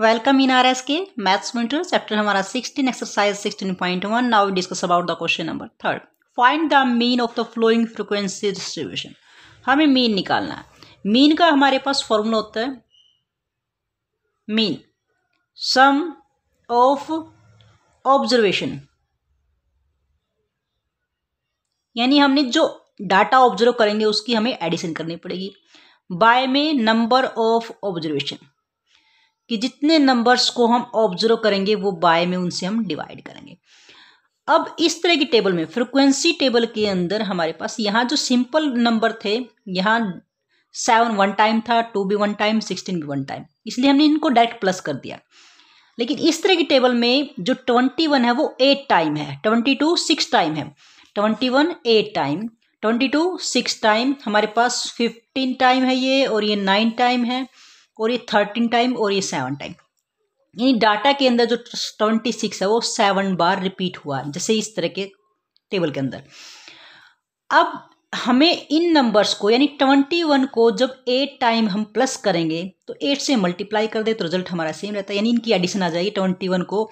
welcome in R S के maths winter chapter हमारा 16 exercise 16.1 point one now discuss about the question number third find the mean of the flowing frequency distribution हमें mean निकालना है mean का हमारे पास formula होता है mean some of observation यानी हमने जो डाटा ऑब्जर्व करेंगे उसकी हमें एडिशन करनी पड़ेगी बाय में नंबर ऑफ ऑब्जर्वेशन कि जितने नंबर्स को हम ऑब्जर्व करेंगे वो बाय में उनसे हम डिवाइड करेंगे अब इस तरह की टेबल में फ्रिक्वेंसी टेबल के अंदर हमारे पास यहाँ जो सिंपल नंबर थे यहाँ सेवन वन टाइम था टू भी वन टाइम सिक्सटीन भी वन टाइम इसलिए हमने इनको डायरेक्ट प्लस कर दिया लेकिन इस तरह की टेबल में जो ट्वेंटी वन है वो एट टाइम है ट्वेंटी टू सिक्स टाइम है twenty one eight time twenty two six time हमारे पास फिफ्टीन टाइम है ये और ये नाइन टाइम है और ये थर्टीन टाइम और ये सेवन टाइम यानी डाटा के अंदर जो ट्वेंटी सिक्स है वो सेवन बार रिपीट हुआ जैसे इस तरह के टेबल के अंदर अब हमें इन नंबर्स को यानी ट्वेंटी वन को जब एट टाइम हम प्लस करेंगे तो एट से मल्टीप्लाई कर दे तो रिजल्ट हमारा सेम रहता है यानी इनकी एडिशन आ जाएगी ट्वेंटी वन को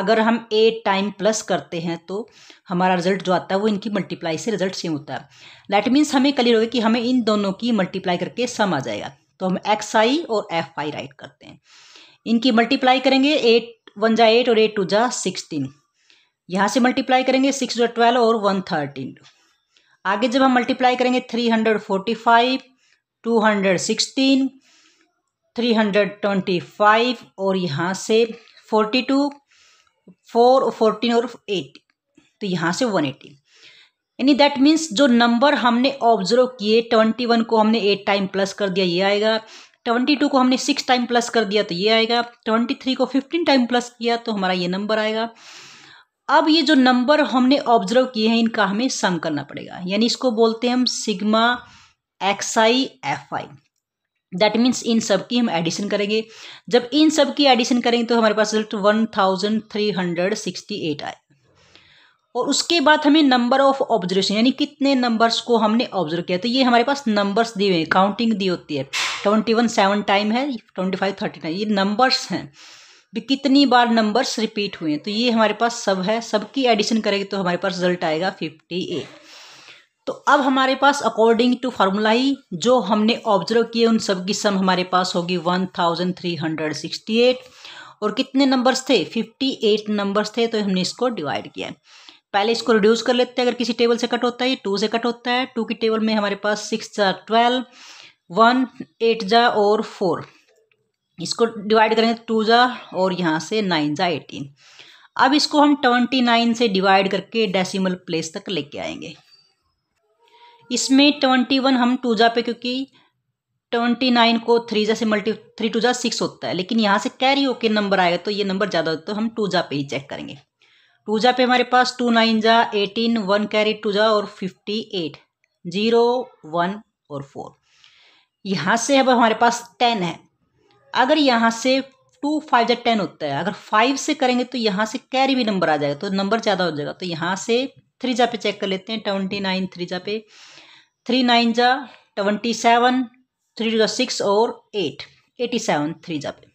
अगर हम एट टाइम प्लस करते हैं तो हमारा रिजल्ट जो आता है वो इनकी मल्टीप्लाई से रिजल्ट सेम होता है दैट मीन्स हमें क्लियर होगा कि हमें इन दोनों की मल्टीप्लाई करके सम आ जाएगा तो हम एक्स आई और एफ आई राइट करते हैं इनकी मल्टीप्लाई करेंगे एट वन जा एट और एट टू जा सिक्सटीन यहाँ से मल्टीप्लाई करेंगे सिक्स जो ट्वेल्व और वन थर्टीन आगे जब हम मल्टीप्लाई करेंगे three hundred forty five two hundred sixteen three hundred twenty five और यहाँ से फोर्टी टू फोर फोर्टीन और एटीन तो यहाँ से वन एटीन यानी दैट मीन्स जो नंबर हमने ऑब्जर्व किए ट्वेंटी वन को हमने एट टाइम प्लस कर दिया ये आएगा ट्वेंटी टू को हमने सिक्स टाइम प्लस कर दिया तो ये आएगा ट्वेंटी थ्री को फिफ्टीन टाइम प्लस किया तो हमारा ये नंबर आएगा अब ये जो नंबर हमने ऑब्जर्व किए हैं इनका हमें सम करना पड़ेगा यानी इसको बोलते हैं हम sigma x i f i that means इन सब की हम एडिशन करेंगे जब इन सब की एडिशन करेंगे तो हमारे पास result one thousand three hundred sixty eight आए और उसके बाद हमें नंबर ऑफ ऑब्जर्वेशन यानी कितने नंबर्स को हमने ऑब्जर्व किया तो ये हमारे पास नंबर्स दिए हुए हैं काउंटिंग दी होती है ट्वेंटी वन सेवन टाइम है ट्वेंटी फाइव थर्टी टाइम ये नंबर्स हैं भी कितनी बार नंबर्स रिपीट हुए हैं तो ये हमारे पास सब है सबकी एडिशन करेंगे तो हमारे पास रिजल्ट आएगा फिफ्टी एट तो अब हमारे पास अकॉर्डिंग टू फार्मूला ही जो हमने ऑब्जर्व किए उन सब की सम हमारे पास होगी one thousand three hundred sixty eight और कितने नंबर्स थे फिफ्टी एट नंबर्स थे तो हमने इसको डिवाइड किया पहले इसको रिड्यूस कर लेते हैं अगर किसी टेबल से कट होता है ये टू से कट होता है टू की टेबल में हमारे पास सिक्स जा ट्वेल्व वन एट जा और फोर इसको डिवाइड करेंगे टू तो जा और यहाँ से नाइन जा एटीन अब इसको हम ट्वेंटी नाइन से डिवाइड करके डेसिमल प्लेस तक लेके आएंगे इसमें ट्वेंटी वन हम टू जा पे क्योंकि ट्वेंटी नाइन को थ्री जा से मल्टी थ्री टू जा सिक्स होता है लेकिन यहाँ से कैरी होके नंबर आएगा तो ये नंबर ज़्यादा होता है तो हम टू जा पे ही चेक करेंगे टू जा पे हमारे पास टू नाइन जा एटीन वन कैरी टू जा और फिफ्टी एट जीरो वन और फोर यहाँ से अब हमारे पास टेन है अगर यहाँ से टू फाइव जा टेन होता है अगर फाइव से करेंगे तो यहाँ से कैरी भी नंबर आ जाएगा तो नंबर ज़्यादा हो जाएगा तो यहाँ से थ्री जा पे चेक कर लेते हैं ट्वेंटी नाइन थ्री जा पे थ्री नाइन जा ट्वेंटी सेवन थ्री जा सिक्स और एट एटी सेवन थ्री जा पे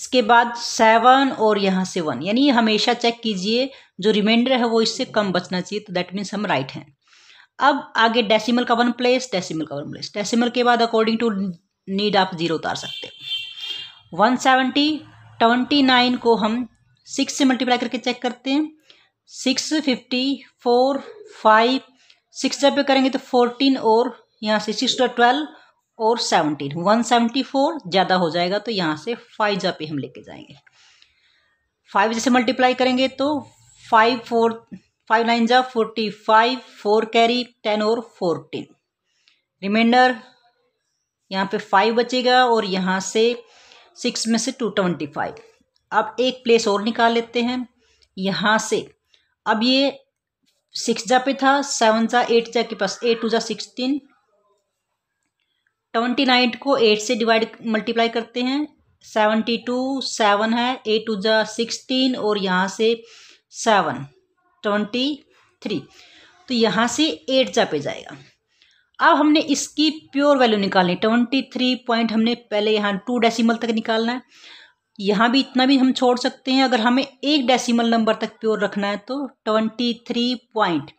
इसके बाद सेवन और यहाँ से वन यानी हमेशा चेक कीजिए जो रिमाइंडर है वो इससे कम बचना चाहिए तो दैट मीन्स हम राइट हैं अब आगे डेसिमल का वन प्लेस डेसिमल का वन प्लेस डेसिमल के बाद अकॉर्डिंग टू नीड आप जीरो उतार सकते हो वन सेवेंटी ट्वेंटी नाइन को हम सिक्स से मल्टीप्लाई करके चेक करते हैं six fifty four five six जब पे करेंगे तो फोर्टीन और यहाँ से सिक्स टू ट्वेल्व और सेवनटीन वन सेवनटी फोर ज़्यादा हो जाएगा तो यहाँ से फाइव जा पे हम लेके जाएंगे फाइव जैसे मल्टीप्लाई करेंगे तो फाइव फोर फाइव नाइन जा forty five four carry ten और फोर्टीन रिमाइंडर यहाँ पे फाइव बचेगा और यहाँ से सिक्स में से टू ट्वेंटी फाइव अब एक प्लेस और निकाल लेते हैं यहाँ से अब ये सिक्स जा पे था सेवन जा एट जा के पास एट टू जा सिक्सटीन ट्वेंटी नाइन को एट से डिवाइड मल्टीप्लाई करते हैं सेवेंटी टू सेवन है एट टू जा सिक्सटीन और यहाँ से सेवन ट्वेंटी थ्री तो यहाँ से एट जा पे जाएगा अब हमने इसकी प्योर वैल्यू निकालनी ट्वेंटी थ्री पॉइंट हमने पहले यहाँ टू डेसिमल तक निकालना है यहाँ भी इतना भी हम छोड़ सकते हैं अगर हमें एक डेसिमल नंबर तक प्योर रखना है तो ट्वेंटी थ्री पॉइंट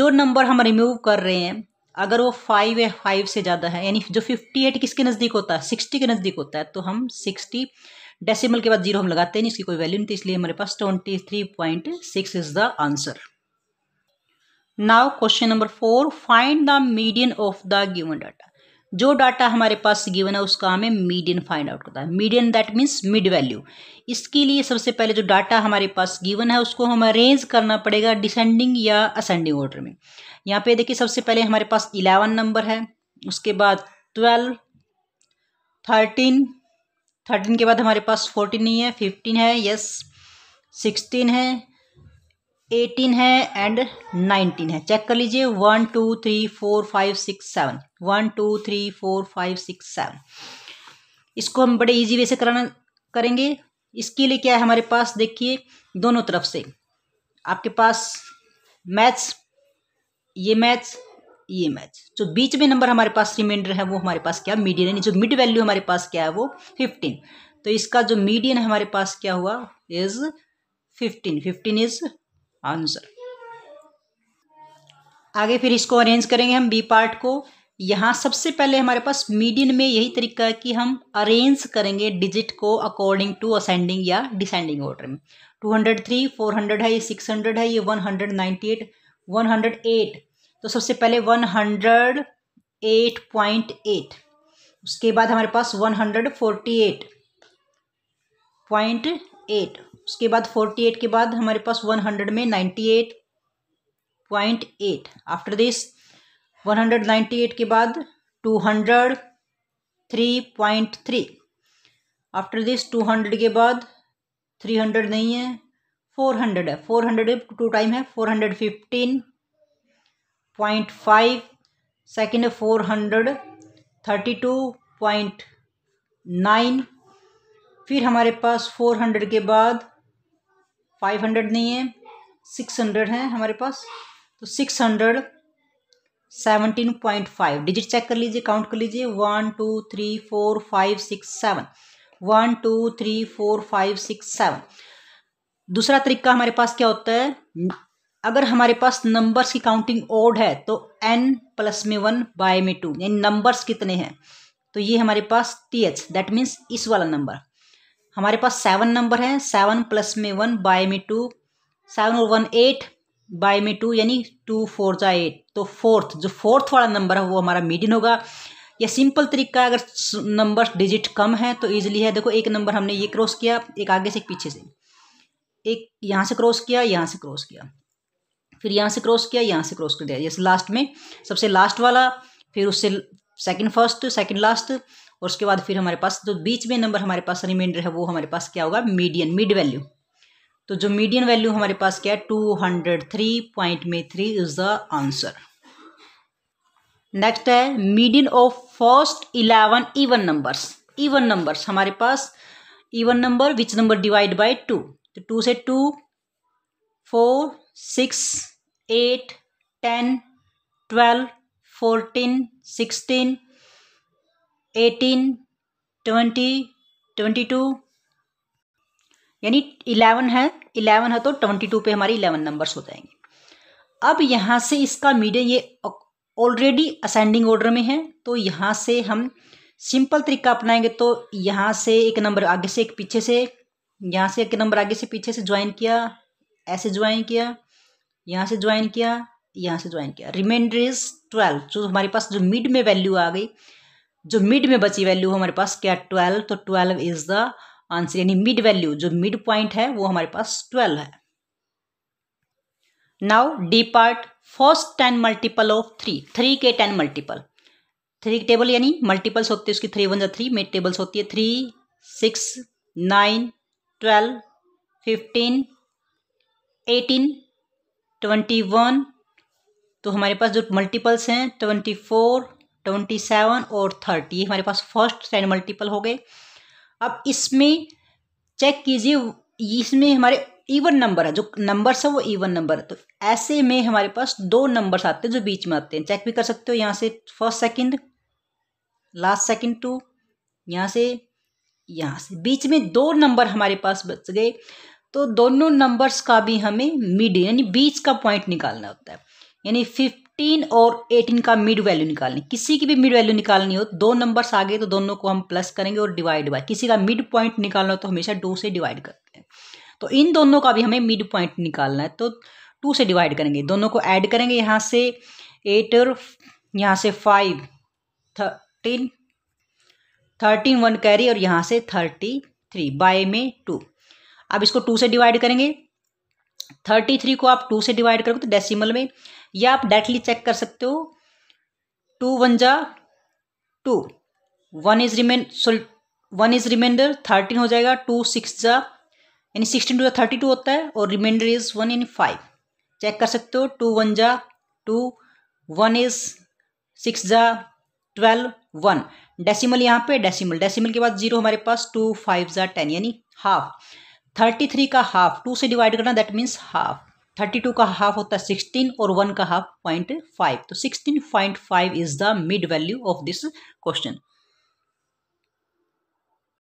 जो नंबर हम रिमूव कर रहे हैं अगर वो फाइव या फाइव से ज़्यादा है यानी जो फिफ्टी एट किसके नज़दीक होता है सिक्सटी के नज़दीक होता है तो हम सिक्सटी डेसिमल के बाद जीरो हम लगाते हैं इसकी कोई वैल्यू नहीं थी इसलिए हमारे पास twenty three point six is the answer now question number four find the median of the given data जो डाटा हमारे पास गिवन है उसका हमें मीडियन फाइंड आउट करता है median that means mid value इसके लिए सबसे पहले जो डाटा हमारे पास गिवन है उसको हम अरेंज करना पड़ेगा डिसेंडिंग या असेंडिंग ऑर्डर में यहाँ पे देखिए सबसे पहले हमारे पास इलेवन नंबर है उसके बाद ट्वेल्व थर्टीन थर्टीन के बाद हमारे पास फोर्टीन नहीं है फिफ्टीन है यस सिक्सटीन है एटीन है एंड नाइनटीन है चेक कर लीजिए one two three four five six seven one two three four five six seven इसको हम बड़े इजी वे से कराना करेंगे इसके लिए क्या है हमारे पास देखिए दोनों तरफ से आपके पास मैथ्स ये मैथ्स ये मैच जो बीच में नंबर हमारे पास रिमाइंडर है वो हमारे पास क्या मीडियन यानी जो मिड वैल्यू हमारे पास क्या है वो फिफ्टीन तो इसका जो मीडियन हमारे पास क्या हुआ is fifteen fifteen is answer आगे फिर इसको अरेंज करेंगे हम बी पार्ट को यहाँ सबसे पहले हमारे पास मीडियन में यही तरीका है कि हम अरेंज करेंगे डिजिट को अकॉर्डिंग टू असेंडिंग या डिसेंडिंग ऑर्डर में two hundred three four hundred है ये सिक्स हंड्रेड है ये one hundred eight one hundred eight तो सबसे पहले one hundred eight point eight उसके बाद हमारे पास one hundred forty eight point eight उसके बाद फोर्टी एट के बाद हमारे पास वन हंड्रेड में ninety eight point eight after this one hundred ninety eight के बाद to hundred three point three after this two hundred के बाद थ्री हंड्रेड नहीं है फोर हंड्रेड है फोर हंड्रेड टू टाइम है four hundred fifteen point five second है four hundred thirty two point nine फिर हमारे पास फोर हंड्रेड के बाद फाइव हंड्रेड नहीं है सिक्स हंड्रेड है हमारे पास तो six hundred seventeen point five digit check कर लीजिए काउंट कर लीजिए one two three four five six seven one two three four five six seven दूसरा तरीका हमारे पास क्या होता है अगर हमारे पास नंबर्स की काउंटिंग ओड है तो एन प्लस में वन बाय में टू यानी नंबर्स कितने हैं तो ये हमारे पास टी एच दैट मीन्स इस वाला नंबर हमारे पास सेवन नंबर है सेवन प्लस में वन बाय में टू सेवन और वन एट बाय में टू यानी टू फोर जा एट तो फोर्थ जो फोर्थ वाला नंबर है वो हमारा मीडियन होगा या सिंपल तरीका अगर नंबर डिजिट कम है तो ईजिली है देखो एक नंबर हमने ये क्रॉस किया एक आगे से एक पीछे से एक यहाँ से क्रॉस किया यहाँ से क्रॉस किया फिर यहाँ से क्रॉस किया यहाँ से क्रॉस कर दिया जैसे लास्ट में सबसे लास्ट वाला फिर उससे सेकंड फर्स्ट सेकंड लास्ट और उसके बाद फिर हमारे पास जो बीच में नंबर हमारे पास रिमाइंडर है वो हमारे पास क्या होगा मीडियन मिड वैल्यू तो जो मीडियन वैल्यू हमारे पास क्या है टू हंड्रेड थ्री पॉइंट में three is the answer next है median of first eleven even numbers even numbers हमारे पास even number which number divide by two तो टू से two four six eight ten twelve fourteen sixteen eighteen twenty twenty two यानी eleven है eleven है तो twenty two पे हमारे इलेवन नंबर्स हो जाएंगे अब यहाँ से इसका मीडियम ये ऑलरेडी असेंडिंग ऑर्डर में है तो यहाँ से हम सिंपल तरीका अपनाएंगे तो यहाँ से एक नंबर आगे से एक पीछे से यहाँ से एक नंबर आगे से पीछे से ज्वाइन किया ऐसे ज्वाइन किया यहाँ से ज्वाइन किया यहाँ से ज्वाइन किया रिमाइंडर इज ट्वेल्व जो हमारे पास जो मिड में वैल्यू आ गई जो मिड में बची वैल्यू हमारे पास क्या ट्वेल्व तो ट्वेल्व इज द आंसर यानी मिड वैल्यू जो मिड पॉइंट है वो हमारे पास ट्वेल्व है now the part first ten multiple of three three के टेन मल्टीपल थ्री टेबल यानी मल्टीपल्स होती है उसकी थ्री वन या थ्री मिड टेबल्स होती है three six nine twelve fifteen eighteen twenty one तो हमारे पास जो मल्टीपल्स हैं ट्वेंटी फोर ट्वेंटी सेवन और थर्टी हमारे पास फर्स्ट साइड मल्टीपल हो गए अब इसमें चेक कीजिए इसमें हमारे इवन नंबर है जो नंबर्स है वो इवन नंबर है तो ऐसे में हमारे पास दो नंबर्स आते हैं जो बीच में आते हैं चेक भी कर सकते हो यहाँ से first second last second to यहाँ से यहाँ से बीच में दो नंबर हमारे पास बच गए तो दोनों नंबर्स का भी हमें मीडियन यानी बीच का पॉइंट निकालना होता है यानी फिफ्थ टेन और एटीन का मिड वैल्यू निकालनी किसी की भी मिड वैल्यू निकालनी हो दो नंबर्स आ गए तो दोनों को हम प्लस करेंगे और डिवाइड बाय किसी का मिड पॉइंट निकालना हो तो हमेशा दो से डिवाइड करते हैं तो इन दोनों का भी हमें मिड पॉइंट निकालना है तो टू से डिवाइड करेंगे दोनों को ऐड करेंगे यहाँ से एट और यहाँ से five thirteen thirteen one carry और यहाँ से थर्टी थ्री बाय में टू अब इसको टू से डिवाइड करेंगे थर्टी थ्री को आप टू से डिवाइड करोगे तो डेसिमल में या आप डायरेक्टली चेक कर सकते हो टू वन जा two one is remain sorry one is reminder thirteen हो जाएगा टू सिक्स जा यानी सिक्सटीन टू थर्टी टू होता है और रिमाइंडर इज वन यानी फाइव चेक कर सकते हो टू वन जा टू वन इज सिक्स जा ट्वेल्व वन डेसिमल यहाँ पे डेसिमल डेसिमल के बाद जीरो हमारे पास टू फाइव जा टेन यानी हाफ थर्टी थ्री का हाफ टू से डिवाइड करना that means half thirty two का हाफ होता है सिक्सटीन और वन का हाफ पॉइंट फाइव तो sixteen point five is the mid value of this question